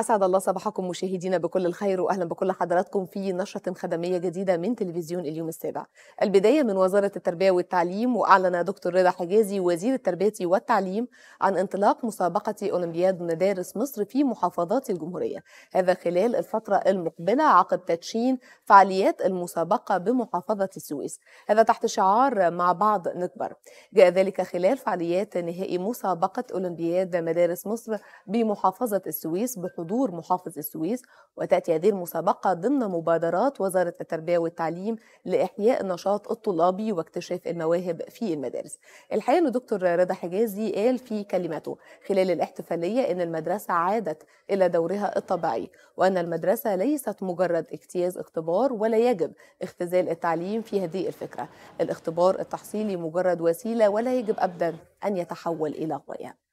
أسعد الله صباحكم مشاهدينا بكل الخير وأهلا بكل حضراتكم في نشرة خدمية جديدة من تلفزيون اليوم السابع. البداية من وزارة التربية والتعليم وأعلن دكتور رضا حجازي وزير التربية والتعليم عن انطلاق مسابقة أولمبياد مدارس مصر في محافظات الجمهورية. هذا خلال الفترة المقبلة عقب تدشين فعاليات المسابقة بمحافظة السويس. هذا تحت شعار مع بعض نكبر. جاء ذلك خلال فعاليات نهائي مسابقة أولمبياد مدارس مصر بمحافظة السويس بحضور حضور محافظ السويس وتأتي هذه المسابقة ضمن مبادرات وزارة التربية والتعليم لإحياء النشاط الطلابي واكتشاف المواهب في المدارس الحقيقة أن دكتور رضا حجازي قال في كلمته خلال الاحتفالية أن المدرسة عادت إلى دورها الطبيعي وأن المدرسة ليست مجرد اجتياز اختبار ولا يجب اختزال التعليم في هذه الفكرة الاختبار التحصيلي مجرد وسيلة ولا يجب أبدا أن يتحول إلى غاية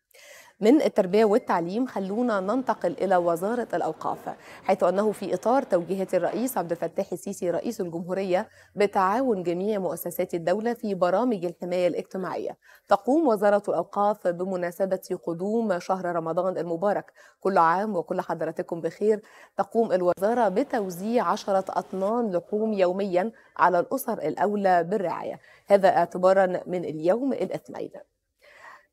من التربية والتعليم خلونا ننتقل إلى وزارة الأوقاف حيث أنه في إطار توجيهات الرئيس عبد الفتاح السيسي رئيس الجمهورية بتعاون جميع مؤسسات الدولة في برامج الحماية الاجتماعية تقوم وزارة الأوقاف بمناسبة قدوم شهر رمضان المبارك كل عام وكل حضراتكم بخير تقوم الوزارة بتوزيع عشرة أطنان لحوم يوميا على الأسر الأولى بالرعاية هذا اعتبارا من اليوم الاثنين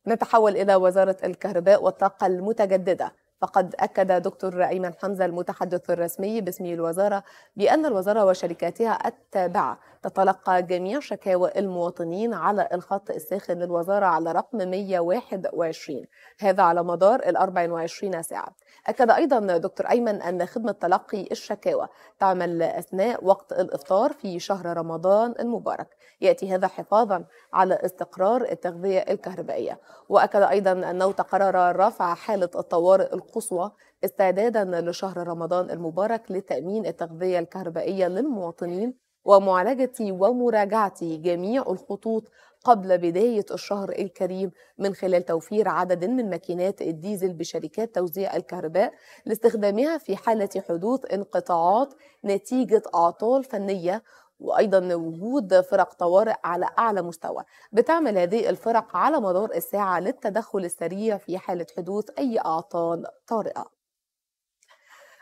نتحول إلى وزارة الكهرباء والطاقة المتجددة فقد أكد دكتور أيمن حمزة المتحدث الرسمي باسم الوزارة بأن الوزارة وشركاتها التابعة تتلقى جميع شكاوى المواطنين على الخط الساخن للوزارة على رقم 121 هذا على مدار ال 24 ساعة أكد أيضا دكتور أيمن أن خدمة تلقي الشكاوى تعمل أثناء وقت الإفطار في شهر رمضان المبارك يأتي هذا حفاظا على استقرار التغذية الكهربائية وأكد أيضا أنه تقرر رفع حالة الطوارئ القصوى استعدادا لشهر رمضان المبارك لتأمين التغذية الكهربائية للمواطنين ومعالجة ومراجعة جميع الخطوط قبل بداية الشهر الكريم من خلال توفير عدد من ماكينات الديزل بشركات توزيع الكهرباء لاستخدامها في حالة حدوث انقطاعات نتيجة أعطال فنية وايضا وجود فرق طوارئ على اعلى مستوى بتعمل هذه الفرق على مدار الساعه للتدخل السريع في حاله حدوث اي اعطال طارئه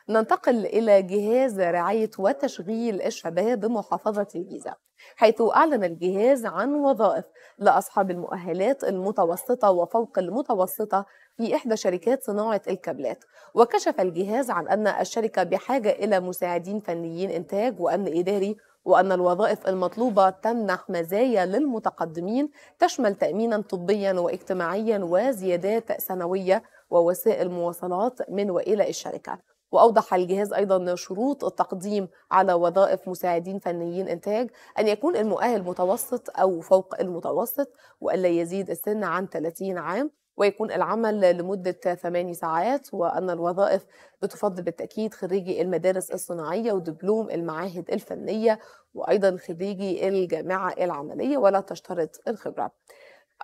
ننتقل إلى جهاز رعاية وتشغيل الشباب بمحافظة الجيزة حيث أعلن الجهاز عن وظائف لأصحاب المؤهلات المتوسطة وفوق المتوسطة في إحدى شركات صناعة الكابلات وكشف الجهاز عن أن الشركة بحاجة إلى مساعدين فنيين إنتاج وأمن إداري وأن الوظائف المطلوبة تمنح مزايا للمتقدمين تشمل تأمينا طبيا واجتماعيا وزيادات سنوية ووسائل مواصلات من وإلى الشركة وأوضح الجهاز أيضا شروط التقديم على وظائف مساعدين فنيين إنتاج أن يكون المؤهل متوسط أو فوق المتوسط وألا يزيد السن عن 30 عام ويكون العمل لمدة ثماني ساعات وأن الوظائف بتفضل بالتأكيد خريجي المدارس الصناعية ودبلوم المعاهد الفنية وأيضا خريجي الجامعة العملية ولا تشترط الخبرة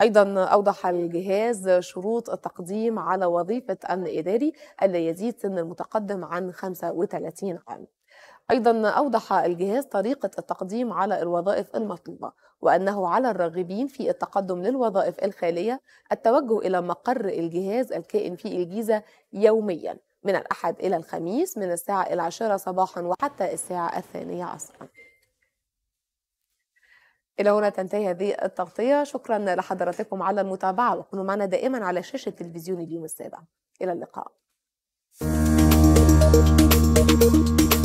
أيضا أوضح الجهاز شروط التقديم على وظيفة أمن إداري ألا يزيد سن المتقدم عن 35 عام أيضا أوضح الجهاز طريقة التقديم على الوظائف المطلوبة وأنه على الراغبين في التقدم للوظائف الخالية التوجه إلى مقر الجهاز الكائن في الجيزة يوميا من الأحد إلى الخميس من الساعة العاشرة صباحا وحتى الساعة الثانية عصرا إلى هنا تنتهي هذه التغطية شكرا لحضراتكم على المتابعة وكونوا معنا دائما على شاشة تلفزيون اليوم السابع إلى اللقاء thank you